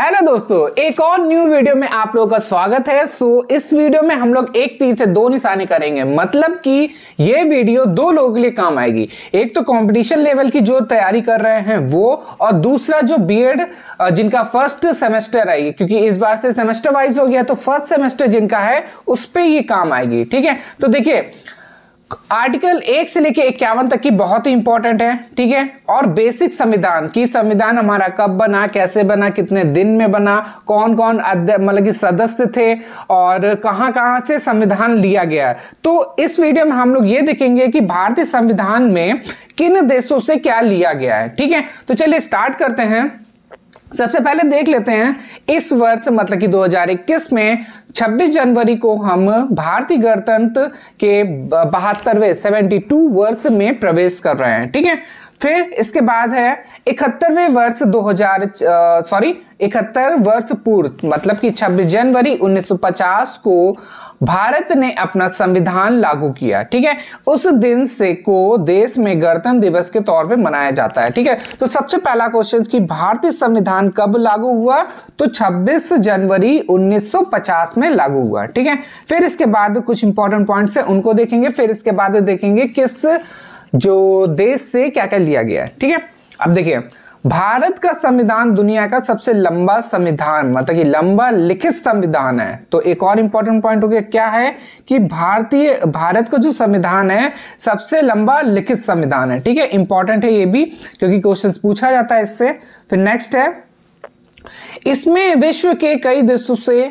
hello दोस्तों एक और न्यू वीडियो में आप लोगों का स्वागत है सो इस वीडियो में हम लोग एक तीर से दो निशाने करेंगे मतलब कि ये वीडियो दो लोगों के लिए काम आएगी एक तो कंपटीशन लेवल की जो तैयारी कर रहे हैं वो और दूसरा जो बीएड जिनका फर्स्ट सेमेस्टर आएगी क्योंकि इस बार से सेमेस्टर वाइज हो गया तो फर्स्ट सेमेस्टर जिनका है उस पर ये काम आएगी ठीक है तो देखिए आर्टिकल एक से लेके इक्यावन तक की बहुत ही इंपॉर्टेंट है ठीक है और बेसिक संविधान की संविधान हमारा कब बना कैसे बना कितने दिन में बना कौन कौन मतलब कि सदस्य थे और कहां कहां से संविधान लिया गया तो इस वीडियो में हम लोग ये देखेंगे कि भारतीय संविधान में किन देशों से क्या लिया गया है ठीक है तो चलिए स्टार्ट करते हैं सबसे पहले देख लेते हैं इस वर्ष मतलब कि 2021 में 26 जनवरी को हम भारतीय गणतंत्र के बहत्तरवे 72 वर्ष में प्रवेश कर रहे हैं ठीक है फिर इसके बाद है इकहत्तरवे वर्ष 2000 सॉरी इकहत्तर वर्ष पूर्व मतलब कि 26 जनवरी 1950 को भारत ने अपना संविधान लागू किया ठीक है उस दिन से को देश में गणतंत्र दिवस के तौर पे मनाया जाता है ठीक है तो सबसे पहला क्वेश्चन कि भारतीय संविधान कब लागू हुआ तो 26 जनवरी 1950 में लागू हुआ ठीक है फिर इसके बाद कुछ इंपॉर्टेंट पॉइंट्स है उनको देखेंगे फिर इसके बाद देखेंगे किस जो देश से क्या क्या लिया गया है ठीक है अब देखिए भारत का संविधान दुनिया का सबसे लंबा संविधान मतलब कि लंबा लिखित संविधान है तो एक और इंपॉर्टेंट पॉइंट हो गया क्या है कि भारतीय भारत का जो संविधान है सबसे लंबा लिखित संविधान है ठीक है इंपॉर्टेंट है ये भी क्योंकि क्वेश्चन पूछा जाता है इससे फिर नेक्स्ट है इसमें विश्व के कई देशों से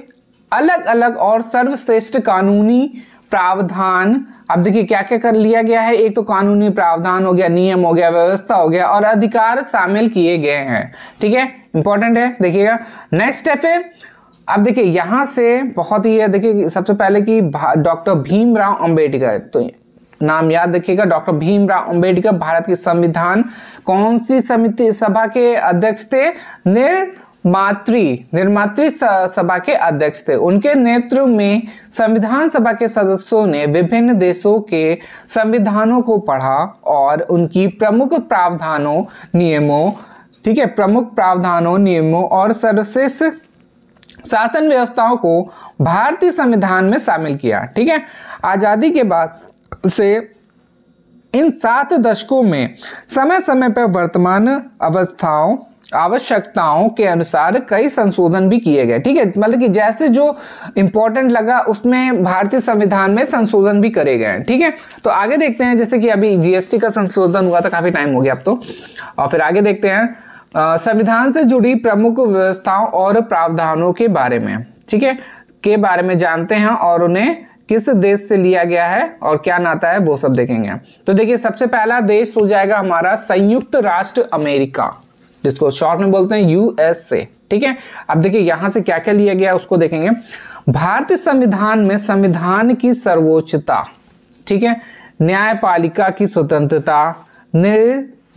अलग अलग और सर्वश्रेष्ठ कानूनी प्रावधान अब देखिए क्या क्या कर लिया गया है एक तो कानूनी प्रावधान हो गया नियम हो गया व्यवस्था हो गया और अधिकार शामिल किए गए हैं ठीक है इंपॉर्टेंट है देखिएगा नेक्स्ट स्टेप है अब देखिए यहाँ से बहुत ही है देखिए सबसे पहले कि डॉक्टर भीमराव अंबेडकर तो नाम याद रखिएगा डॉक्टर भीमराव अंबेडकर भारत के संविधान कौन सी समिति सभा के अध्यक्ष थे निर् मात्री निर्मात्री सभा के अध्यक्ष थे उनके नेतृत्व में संविधान सभा के सदस्यों ने विभिन्न देशों के संविधानों को पढ़ा और उनकी प्रमुख प्रावधानों नियमों ठीक है प्रमुख प्रावधानों नियमों और सर्वश्रेष्ठ शासन व्यवस्थाओं को भारतीय संविधान में शामिल किया ठीक है आज़ादी के बाद से इन सात दशकों में समय समय पर वर्तमान अवस्थाओं आवश्यकताओं के अनुसार कई संशोधन भी किए गए ठीक है मतलब कि जैसे जो इंपॉर्टेंट लगा उसमें भारतीय संविधान में संशोधन भी करे गए ठीक है तो आगे देखते हैं जैसे कि अभी जीएसटी का संशोधन हुआ था काफ़ी टाइम हो गया अब तो और फिर आगे देखते हैं संविधान से जुड़ी प्रमुख व्यवस्थाओं और प्रावधानों के बारे में ठीक है के बारे में जानते हैं और उन्हें किस देश से लिया गया है और क्या नाता है वो सब देखेंगे तो देखिए सबसे पहला देश हो जाएगा हमारा संयुक्त राष्ट्र अमेरिका जिसको शॉर्ट में बोलते हैं यूएसए ठीक है अब देखिए यहां से क्या क्या लिया गया उसको देखेंगे भारतीय संविधान में संविधान की सर्वोच्चता ठीक है न्यायपालिका की स्वतंत्रता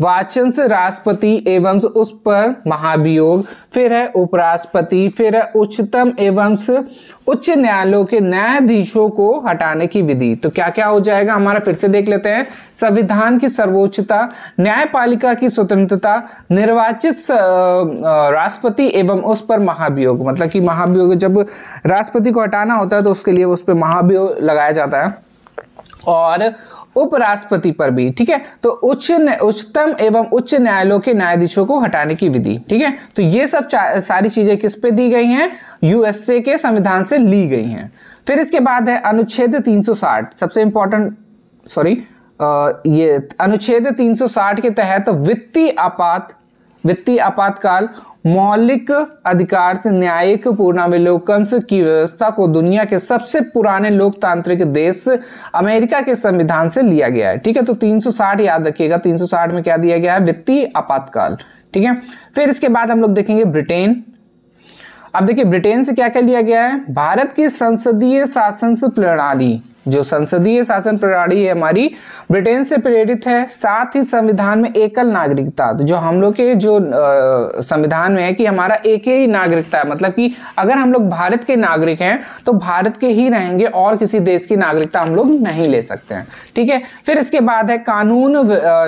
वाचन से राष्ट्रपति एवं उस पर महाभियोग फिर है उपराष्ट्रपति फिर है उच्चतम एवं उच्च न्यायालयों के न्यायाधीशों को हटाने की विधि तो क्या क्या हो जाएगा हमारा फिर से देख लेते हैं संविधान की सर्वोच्चता न्यायपालिका की स्वतंत्रता निर्वाचित राष्ट्रपति एवं उस पर महाभियोग मतलब कि महाभियोग जब राष्ट्रपति को हटाना होता है तो उसके लिए उस पर महाभियोग लगाया जाता है और उपराष्ट्रपति पर भी ठीक है तो उच्च उच्चतम एवं उच्च न्यायालयों के न्यायाधीशों को हटाने की विधि ठीक है तो ये सब सारी चीजें किस पे दी गई हैं यूएसए के संविधान से ली गई हैं फिर इसके बाद है अनुच्छेद 360 सबसे इंपॉर्टेंट सॉरी ये अनुच्छेद 360 के तहत वित्तीय आपात वित्तीय आपातकाल मौलिक अधिकार से न्यायिक पूर्णावलोकन की व्यवस्था को दुनिया के सबसे पुराने लोकतांत्रिक देश अमेरिका के संविधान से लिया गया है ठीक है तो 360 याद रखिएगा 360 में क्या दिया गया है वित्तीय आपातकाल ठीक है फिर इसके बाद हम लोग देखेंगे ब्रिटेन अब देखिए ब्रिटेन से क्या कह लिया गया है भारत की संसदीय शासन प्रणाली जो संसदीय शासन प्रणाली है हमारी ब्रिटेन से प्रेरित है साथ ही संविधान में एकल नागरिकता तो जो हम लोग के जो संविधान में है कि हमारा एक ही नागरिकता है मतलब कि अगर हम लोग भारत के नागरिक हैं तो भारत के ही रहेंगे और किसी देश की नागरिकता हम लोग नहीं ले सकते हैं ठीक है फिर इसके बाद है कानून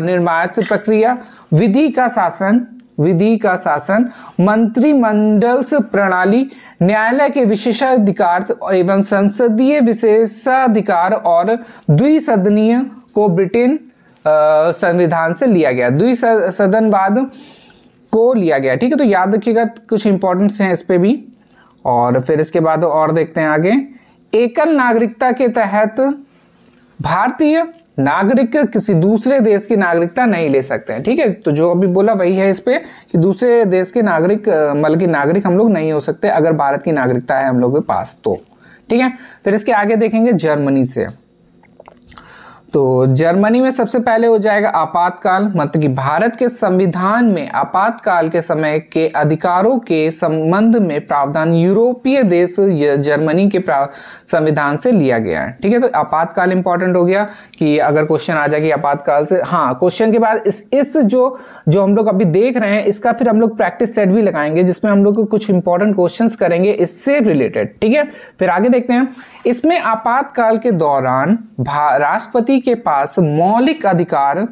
निर्माण प्रक्रिया विधि का शासन विधि का शासन मंत्रिमंडल प्रणाली न्यायालय के विशेषाधिकार एवं संसदीय विशेषाधिकार और द्विसदनीय को ब्रिटेन संविधान से लिया गया द्विसदनवाद को लिया गया ठीक है तो याद रखिएगा कुछ इंपॉर्टेंट्स हैं इस पर भी और फिर इसके बाद और देखते हैं आगे एकल नागरिकता के तहत भारतीय नागरिक किसी दूसरे देश की नागरिकता नहीं ले सकते हैं ठीक है तो जो अभी बोला वही है इस पर कि दूसरे देश के नागरिक मतलब कि नागरिक हम लोग नहीं हो सकते अगर भारत की नागरिकता है हम लोग के पास तो ठीक है फिर इसके आगे देखेंगे जर्मनी से तो जर्मनी में सबसे पहले हो जाएगा आपातकाल मतलब कि भारत के संविधान में आपातकाल के समय के अधिकारों के संबंध में प्रावधान यूरोपीय देश जर्मनी के संविधान से लिया गया है ठीक है तो आपातकाल इंपॉर्टेंट हो गया कि अगर क्वेश्चन आ जाए कि आपातकाल से हाँ क्वेश्चन के बाद इस इस जो जो हम लोग अभी देख रहे हैं इसका फिर हम लोग प्रैक्टिस सेट भी लगाएंगे जिसमें हम लोग कुछ इंपॉर्टेंट क्वेश्चन करेंगे इससे रिलेटेड ठीक है फिर आगे देखते हैं इसमें आपातकाल के दौरान राष्ट्रपति के पास मौलिक अधिकार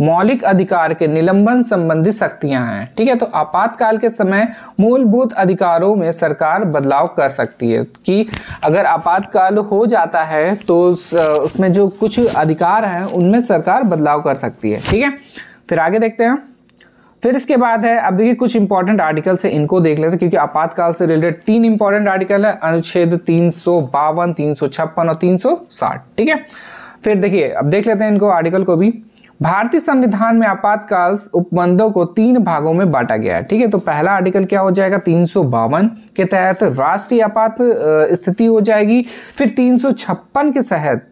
मौलिक अधिकार के निलंबन संबंधी शक्तियां हैं ठीक है तो आपातकाल के समय मूलभूत अधिकारों में सरकार बदलाव कर सकती है कि अगर आपातकाल हो जाता है तो उसमें जो कुछ अधिकार हैं उनमें सरकार बदलाव कर सकती है ठीक है फिर आगे देखते हैं फिर इसके बाद है अब देखिए कुछ इंपॉर्टेंट आर्टिकल से इनको देख लेते हैं क्योंकि आपातकाल से रिलेटेड तीन इंपॉर्टेंट आर्टिकल है अनुच्छेद तीन सौ बावन तीन सौ छप्पन और तीन सौ साठ ठीक है फिर देखिए अब देख लेते हैं इनको आर्टिकल को भी भारतीय संविधान में आपातकाल उपबंधों को तीन भागों में बांटा गया है ठीक है तो पहला आर्टिकल क्या हो जाएगा तीन के तहत राष्ट्रीय आपात स्थिति हो जाएगी फिर तीन के तहत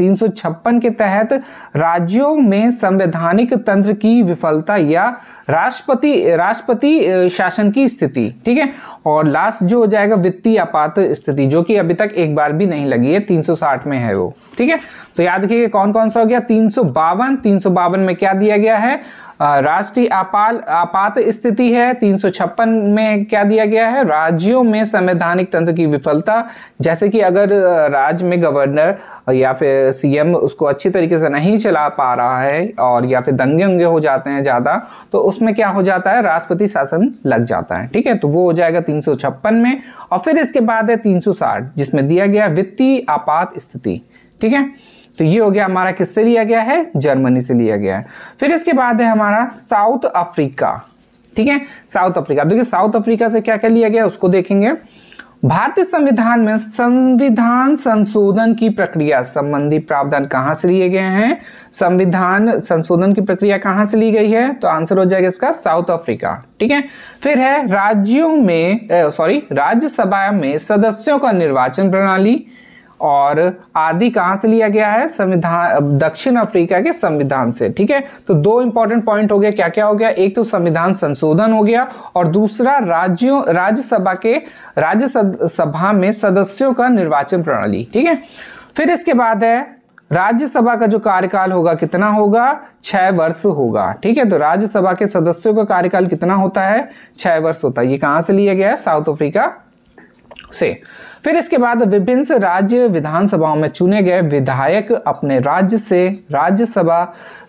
तीन के तहत राज्यों में संवैधानिक तंत्र की विफलता या राष्ट्रपति राष्ट्रपति शासन की स्थिति ठीक है और लास्ट जो हो जाएगा वित्तीय आपात स्थिति जो कि अभी तक एक बार भी नहीं लगी है 360 में है वो ठीक है तो याद रखिए कौन कौन सा हो गया तीन सौ बावन तीन सौ बावन में क्या दिया गया है राष्ट्रीय आपाल आपात स्थिति है तीन सौ छप्पन में क्या दिया गया है राज्यों में संवैधानिक तंत्र की विफलता जैसे कि अगर राज्य में गवर्नर या फिर सीएम उसको अच्छी तरीके से नहीं चला पा रहा है और या फिर दंगे उंगे हो जाते हैं ज़्यादा तो उसमें क्या हो जाता है राष्ट्रपति शासन लग जाता है ठीक है तो वो हो जाएगा तीन सौ छप्पन में और फिर इसके बाद है तीन सौ साठ जिसमें दिया गया वित्तीय आपात स्थिति ठीक है तो ये हो गया हमारा किससे लिया गया है जर्मनी से लिया गया है फिर इसके बाद है हमारा साउथ अफ्रीका ठीक है साउथ अफ्रीका अब देखिए साउथ अफ्रीका से क्या क्या लिया गया उसको देखेंगे भारतीय संविधान में संविधान संशोधन की प्रक्रिया संबंधी प्रावधान कहां से लिए गए हैं संविधान संशोधन की प्रक्रिया कहां से ली गई है तो आंसर हो जाएगा इसका साउथ अफ्रीका ठीक है फिर है राज्यों में सॉरी राज्यसभा में सदस्यों का निर्वाचन प्रणाली और आदि कहां से लिया गया है संविधान दक्षिण अफ्रीका के संविधान से ठीक है तो दो इंपॉर्टेंट पॉइंट हो गया क्या क्या हो गया एक तो संविधान संशोधन हो गया और दूसरा राज्यों राज्यसभा के राज्य सभा में सदस्यों का निर्वाचन प्रणाली ठीक है फिर इसके बाद है राज्यसभा का जो कार्यकाल होगा कितना होगा छह वर्ष होगा ठीक है तो राज्यसभा के सदस्यों का कार्यकाल कितना होता है छह वर्ष होता है ये कहां से लिया गया है साउथ अफ्रीका से फिर इसके बाद विभिन्न राज्य विधानसभाओं में चुने गए विधायक अपने राज्य से राज्यसभा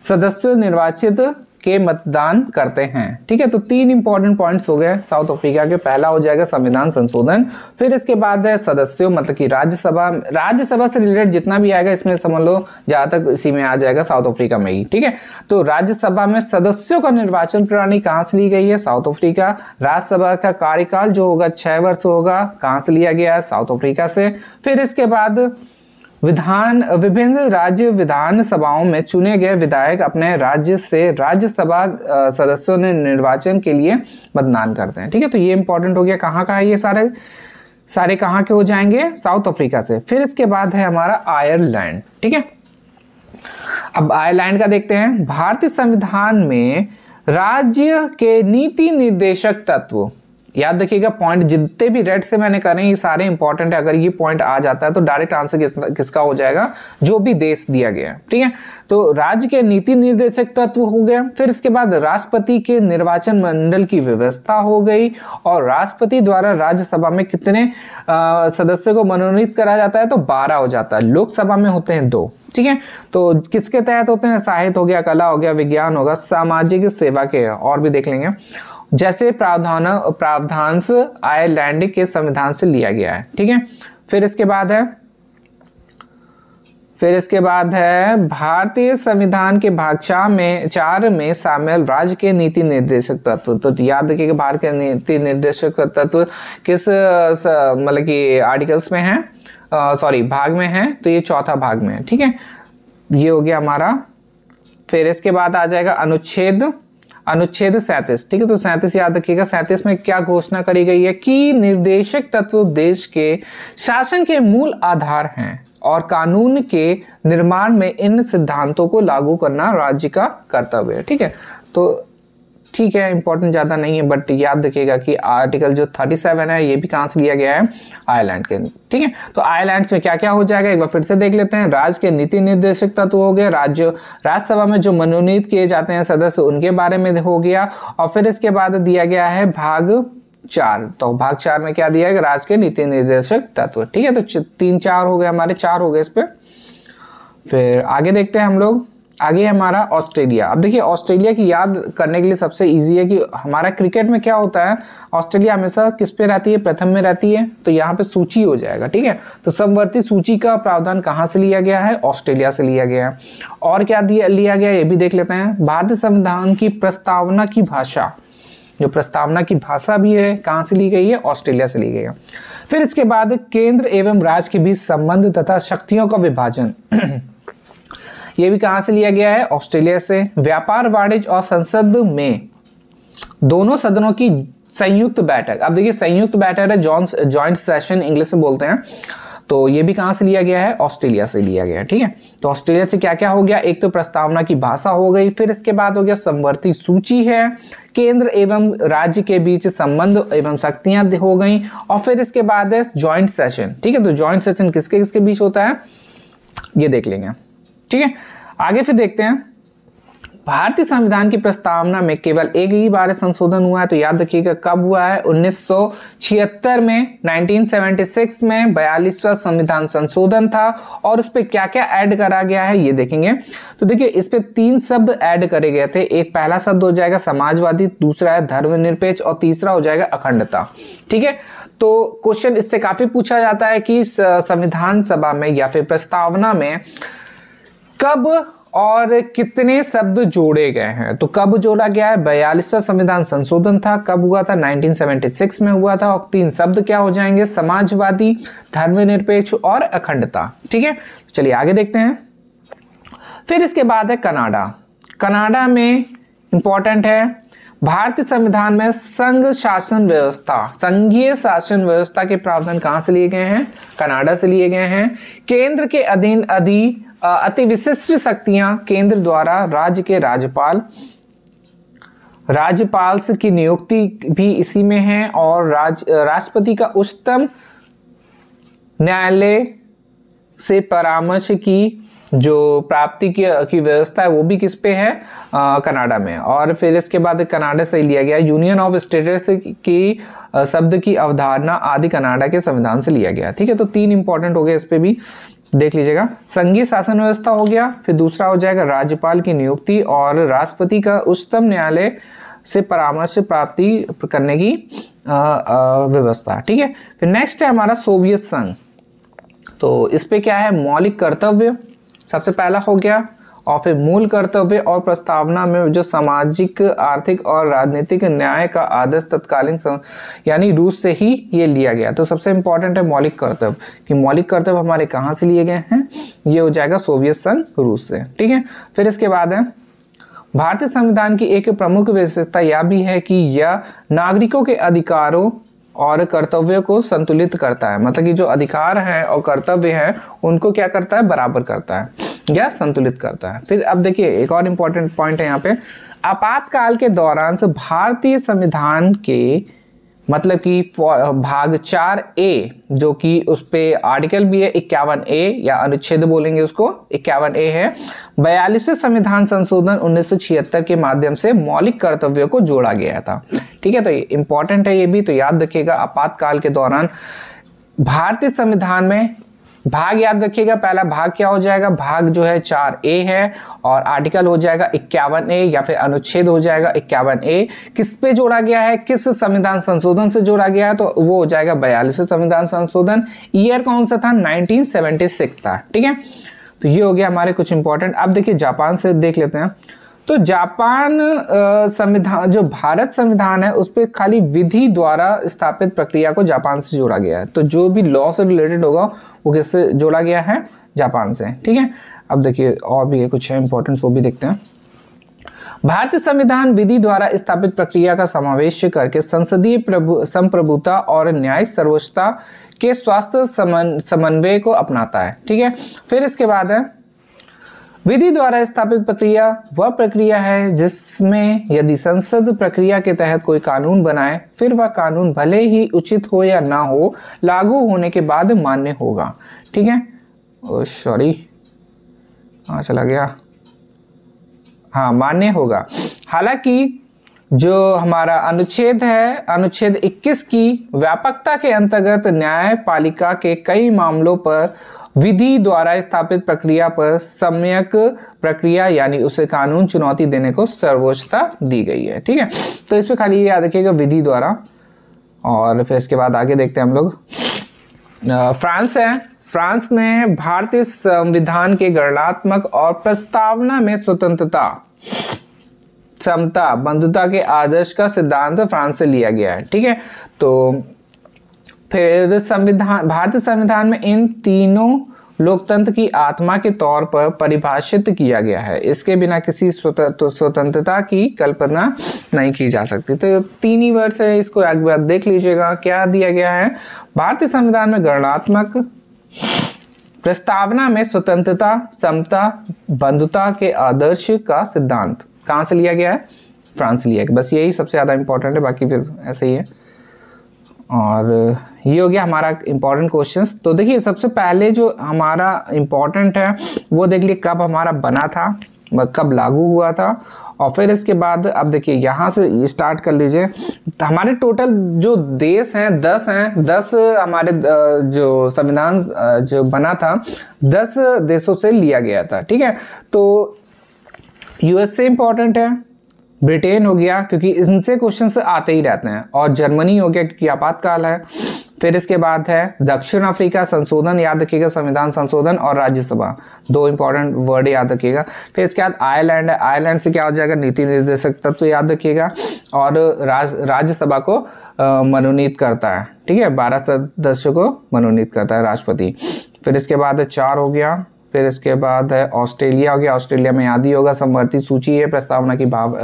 सदस्य निर्वाचित के मतदान करते हैं ठीक है तो तीन इंपॉर्टेंट पॉइंट्स हो गए साउथ अफ्रीका के पहला हो जाएगा संविधान संशोधन फिर इसके बाद है सदस्यों मतलब कि राज्यसभा राज्यसभा से रिलेटेड जितना भी आएगा इसमें समझ लो जहाँ तक इसी में आ जाएगा साउथ अफ्रीका में ही ठीक है तो राज्यसभा में सदस्यों का निर्वाचन प्रणाली कहाँ से ली गई है साउथ अफ्रीका राज्यसभा का कार्यकाल जो होगा छह वर्ष होगा कहाँ से लिया गया है साउथ अफ्रीका से फिर इसके बाद विधान विभिन्न राज्य विधानसभाओं में चुने गए विधायक अपने राज्य से राज्यसभा सदस्यों ने निर्वाचन के लिए मतदान करते हैं ठीक है तो ये इंपॉर्टेंट हो गया कहाँ का है ये सारे सारे कहाँ के हो जाएंगे साउथ अफ्रीका से फिर इसके बाद है हमारा आयरलैंड ठीक है अब आयरलैंड का देखते हैं भारतीय संविधान में राज्य के नीति निर्देशक तत्व याद रखिएगा पॉइंट जितने भी रेड से मैंने करें ये सारे इंपॉर्टेंट है अगर ये पॉइंट आ जाता है तो डायरेक्ट आंसर किसका हो जाएगा जो भी देश दिया गया है ठीक है तो राज्य के नीति निर्देशक तत्व हो गया फिर इसके बाद राष्ट्रपति के निर्वाचन मंडल की व्यवस्था हो गई और राष्ट्रपति द्वारा राज्यसभा में कितने सदस्यों को मनोनीत करा जाता है तो बारह हो जाता है लोकसभा में होते हैं दो ठीक है तो किसके तहत होते हैं साहित्य हो गया कला हो गया विज्ञान होगा सामाजिक सेवा के और भी देख लेंगे जैसे प्रावधान प्रावधान आयरलैंड के संविधान से लिया गया है ठीक है फिर इसके बाद है फिर इसके बाद है भारतीय संविधान के भाग चार में चार में शामिल राज्य के नीति निर्देशक तत्व तो याद रखिए कि भारत के नीति निर्देशक तत्व किस मतलब कि आर्टिकल्स में है सॉरी भाग में है तो ये चौथा भाग में है ठीक है ये हो गया हमारा फिर इसके बाद आ जाएगा अनुच्छेद अनुच्छेद सैंतीस ठीक है तो सैंतीस याद रखिएगा सैंतीस में क्या घोषणा करी गई है कि निर्देशक तत्व देश के शासन के मूल आधार हैं और कानून के निर्माण में इन सिद्धांतों को लागू करना राज्य का कर्तव्य है ठीक है तो ठीक है इंपॉर्टेंट ज़्यादा नहीं है बट याद रखिएगा कि आर्टिकल जो 37 है ये भी कहां से लिया गया है आयरलैंड के ठीक है तो आयरलैंड में क्या क्या हो जाएगा एक बार फिर से देख लेते हैं राज्य के नीति निर्देशक तत्व तो हो गया राज्य राज्यसभा में जो मनोनीत किए जाते हैं सदस्य उनके बारे में हो गया और फिर इसके बाद दिया गया है भाग चार तो भाग चार में क्या दिया गया राज्य के नीति निर्देशक तत्व ठीक है तो तीन चार हो गए हमारे चार हो गए इस पर फिर आगे देखते हैं हम लोग आगे हमारा ऑस्ट्रेलिया अब देखिए ऑस्ट्रेलिया की याद करने के लिए सबसे ईजी है कि हमारा क्रिकेट में क्या होता है ऑस्ट्रेलिया हमेशा किस पे रहती है प्रथम में रहती है तो यहाँ पे सूची हो जाएगा ठीक है तो समवर्ती सूची का प्रावधान कहाँ से लिया गया है ऑस्ट्रेलिया से लिया गया है और क्या दिया लिया गया ये भी देख लेते हैं भारतीय संविधान की प्रस्तावना की भाषा जो प्रस्तावना की भाषा भी है कहाँ से ली गई है ऑस्ट्रेलिया से ली गई है फिर इसके बाद केंद्र एवं राज्य के बीच संबंध तथा शक्तियों का विभाजन ये भी कहां से लिया गया है ऑस्ट्रेलिया से व्यापार वाणिज्य और संसद में दोनों सदनों की संयुक्त बैठक अब देखिए संयुक्त बैठक है जॉन ज्वाइंट सेशन इंग्लिश में बोलते हैं तो ये भी कहां से लिया गया है ऑस्ट्रेलिया से लिया गया ठीक है तो ऑस्ट्रेलिया से क्या क्या हो गया एक तो प्रस्तावना की भाषा हो गई फिर इसके बाद हो गया संवर्ती सूची है केंद्र एवं राज्य के बीच संबंध एवं शक्तियां हो गई और फिर इसके बाद है ज्वाइंट सेशन ठीक है तो ज्वाइंट सेशन किसके किसके बीच होता है ये देख लेंगे ठीक है आगे फिर देखते हैं भारतीय संविधान की प्रस्तावना में केवल एक ही बार संशोधन हुआ है तो याद रखिएगा कब हुआ है 1976 में 1976 में बयालीसवा संविधान संशोधन था और उस पर क्या क्या ऐड करा गया है ये देखेंगे तो देखिए इस पर तीन शब्द ऐड करे गए थे एक पहला शब्द हो जाएगा समाजवादी दूसरा है धर्मनिरपेक्ष और तीसरा हो जाएगा अखंडता ठीक है तो क्वेश्चन इससे काफी पूछा जाता है कि संविधान सभा में या फिर प्रस्तावना में कब और कितने शब्द जोड़े गए हैं तो कब जोड़ा गया है बयालीसवा संविधान संशोधन था कब हुआ था 1976 में हुआ था और तीन शब्द क्या हो जाएंगे समाजवादी धर्मनिरपेक्ष और अखंडता ठीक है तो चलिए आगे देखते हैं फिर इसके बाद है कनाडा कनाडा में इंपॉर्टेंट है भारतीय संविधान में संघ शासन व्यवस्था संघीय शासन व्यवस्था के प्रावधान कहाँ से लिए गए हैं कनाडा से लिए गए हैं केंद्र के अधीन अधि अति विशिष्ट शक्तियां केंद्र द्वारा राज्य के राज्यपाल राज्यपाल की नियुक्ति भी इसी में है और राज राष्ट्रपति का उच्चतम न्यायालय से परामर्श की जो प्राप्ति की, की व्यवस्था है वो भी किस पे है कनाडा में और फिर इसके बाद कनाडा से लिया गया यूनियन ऑफ स्टेट्स की आ, शब्द की अवधारणा आदि कनाडा के संविधान से लिया गया ठीक है तो तीन इंपॉर्टेंट हो गए इस पे भी देख लीजिएगा संघीय शासन व्यवस्था हो गया फिर दूसरा हो जाएगा राज्यपाल की नियुक्ति और राष्ट्रपति का उच्चतम न्यायालय से परामर्श प्राप्ति करने की व्यवस्था ठीक है फिर नेक्स्ट है हमारा सोवियत संघ तो इस पे क्या है मौलिक कर्तव्य सबसे पहला हो गया और फिर मूल कर्तव्य और प्रस्तावना में जो सामाजिक आर्थिक और राजनीतिक न्याय का आदर्श तत्कालीन यानी रूस से ही ये लिया गया तो सबसे इंपॉर्टेंट है मौलिक कर्तव्य कि मौलिक कर्तव्य हमारे कहाँ से लिए गए हैं ये हो जाएगा सोवियत संघ रूस से ठीक है फिर इसके बाद है भारतीय संविधान की एक प्रमुख विशेषता यह भी है कि यह नागरिकों के अधिकारों और कर्तव्य को संतुलित करता है मतलब कि जो अधिकार हैं और कर्तव्य हैं उनको क्या करता है बराबर करता है या संतुलित करता है फिर अब देखिए एक और इम्पॉर्टेंट पॉइंट है यहाँ पे आपातकाल के दौरान से भारतीय संविधान के मतलब कि भाग चार ए जो कि उस पर आर्टिकल भी है इक्यावन ए या अनुच्छेद बोलेंगे उसको इक्यावन ए है बयालीसवें संविधान संशोधन 1976 के माध्यम से मौलिक कर्तव्यों को जोड़ा गया था ठीक है तो इंपॉर्टेंट है ये भी तो याद रखिएगा आपातकाल के दौरान भारतीय संविधान में भाग याद रखिएगा पहला भाग क्या हो जाएगा भाग जो है चार ए है और आर्टिकल हो जाएगा इक्यावन ए या फिर अनुच्छेद हो जाएगा इक्यावन ए किस पे जोड़ा गया है किस संविधान संशोधन से जोड़ा गया है तो वो हो जाएगा बयालीस संविधान संशोधन ईयर कौन सा था 1976 था ठीक है तो ये हो गया हमारे कुछ इंपॉर्टेंट अब देखिए जापान से देख लेते हैं तो जापान संविधान जो भारत संविधान है उस पर खाली विधि द्वारा स्थापित प्रक्रिया को जापान से जोड़ा गया है तो जो भी लॉ से रिलेटेड होगा वो किससे जोड़ा गया है जापान से ठीक है अब देखिए और भी कुछ है इंपॉर्टेंट वो भी देखते हैं भारतीय संविधान विधि द्वारा स्थापित प्रक्रिया का समावेश करके संसदीय प्रभु संप्रभुता और न्यायिक सर्वोच्चता के स्वास्थ्य समन्वय को अपनाता है ठीक है फिर इसके बाद है विधि द्वारा स्थापित प्रक्रिया वह प्रक्रिया है जिसमें यदि संसद प्रक्रिया के तहत कोई कानून बनाए फिर वह कानून भले ही उचित हो या ना हो लागू होने के बाद मान्य होगा ठीक है सॉरी हाँ चला गया हाँ मान्य होगा हालांकि जो हमारा अनुच्छेद है अनुच्छेद 21 की व्यापकता के अंतर्गत न्यायपालिका के कई मामलों पर विधि द्वारा स्थापित प्रक्रिया पर सम्यक प्रक्रिया यानी उसे कानून चुनौती देने को सर्वोच्चता दी गई है ठीक है तो इसमें खाली ये याद रखिएगा विधि द्वारा और फिर इसके बाद आगे देखते हैं हम लोग फ्रांस है फ्रांस में भारतीय संविधान के गणनात्मक और प्रस्तावना में स्वतंत्रता समता बंधुता के आदर्श का सिद्धांत फ्रांस से लिया गया है ठीक है तो फिर संविधान भारतीय संविधान में इन तीनों लोकतंत्र की आत्मा के तौर पर परिभाषित किया गया है इसके बिना किसी स्वतंत्रता की कल्पना नहीं की जा सकती तो तीन ही वर्ष है इसको एक बार देख लीजिएगा क्या दिया गया है भारतीय संविधान में गणनात्मक प्रस्तावना में स्वतंत्रता समता बंधुता के आदर्श का सिद्धांत कहाँ से लिया गया है फ्रांस लिया गया बस यही सबसे ज़्यादा इंपॉर्टेंट है बाकी फिर ऐसे ही है और ये हो गया हमारा इम्पॉर्टेंट क्वेश्चन तो देखिए सबसे पहले जो हमारा इम्पॉर्टेंट है वो देख लीजिए कब हमारा बना था कब लागू हुआ था और फिर इसके बाद अब देखिए यहाँ से स्टार्ट कर लीजिए तो हमारे टोटल जो देश हैं दस हैं दस हमारे जो संविधान जो बना था दस देशों से लिया गया था ठीक है तो यूएस से है ब्रिटेन हो गया क्योंकि इनसे क्वेश्चंस आते ही रहते हैं और जर्मनी हो गया क्योंकि आपातकाल है फिर इसके बाद है दक्षिण अफ्रीका संशोधन याद रखिएगा संविधान संशोधन और राज्यसभा दो इंपॉर्टेंट वर्ड याद रखिएगा फिर इसके बाद आयरलैंड है आयरलैंड से क्या हो जाएगा नीति निर्देशक तत्व तो याद रखिएगा और राज राज्यसभा को मनोनीत करता है ठीक है बारह सदस्यों को मनोनीत करता है राष्ट्रपति फिर इसके बाद चार हो गया फिर इसके बाद है ऑस्ट्रेलिया हो गया ऑस्ट्रेलिया में याद ही होगा समवर्ती सूची है प्रस्तावना की भाव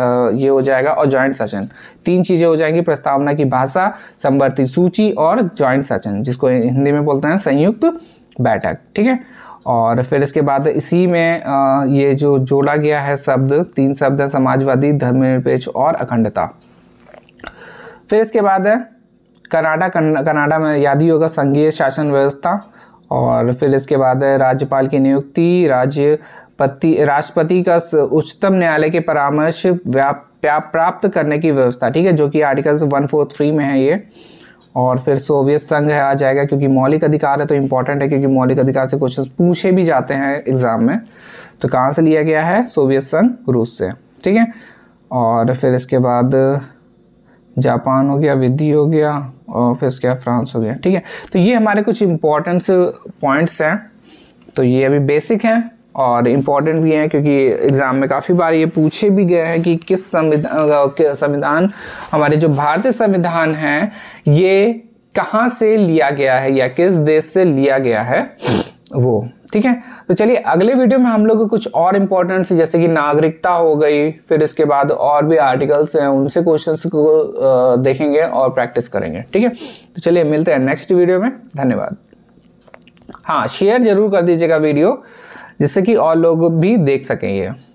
ये हो जाएगा और जॉइंट सेशन तीन चीज़ें हो जाएंगी प्रस्तावना की भाषा समवर्ती सूची और जॉइंट सेशन जिसको हिंदी में बोलते हैं संयुक्त बैठक ठीक है और फिर इसके बाद इसी में ये जो जोड़ा गया है शब्द तीन शब्द हैं समाजवादी धर्मनिरपेक्ष और अखंडता फिर इसके बाद है कनाडा कनाडा में याद ही होगा संघीय शासन व्यवस्था और फिर इसके बाद है राज्यपाल की नियुक्ति राज्यपति राष्ट्रपति का उच्चतम न्यायालय के परामर्श व्याप प्राप्त करने की व्यवस्था ठीक है जो कि आर्टिकल्स वन फोर थ्री में है ये और फिर सोवियत संघ है आ जाएगा क्योंकि मौलिक अधिकार है तो इम्पॉर्टेंट है क्योंकि मौलिक अधिकार से क्वेश्चन पूछे भी जाते हैं एग्जाम में तो कहाँ से लिया गया है सोवियत संघ रूस से ठीक है और फिर इसके बाद जापान हो गया विधि हो गया और फिर इसके बाद फ्रांस हो गया ठीक है तो ये हमारे कुछ इम्पोर्टेंट पॉइंट्स हैं तो ये अभी बेसिक हैं और इम्पॉर्टेंट भी हैं क्योंकि एग्ज़ाम में काफ़ी बार ये पूछे भी गए हैं कि किस संविधान संविधान हमारे जो भारतीय संविधान हैं ये कहाँ से लिया गया है या किस देश से लिया गया है वो ठीक है तो चलिए अगले वीडियो में हम लोग कुछ और इम्पोर्टेंट जैसे कि नागरिकता हो गई फिर इसके बाद और भी आर्टिकल्स हैं उनसे क्वेश्चंस को देखेंगे और प्रैक्टिस करेंगे ठीक है तो चलिए मिलते हैं नेक्स्ट वीडियो में धन्यवाद हाँ शेयर जरूर कर दीजिएगा वीडियो जिससे कि और लोग भी देख सकें ये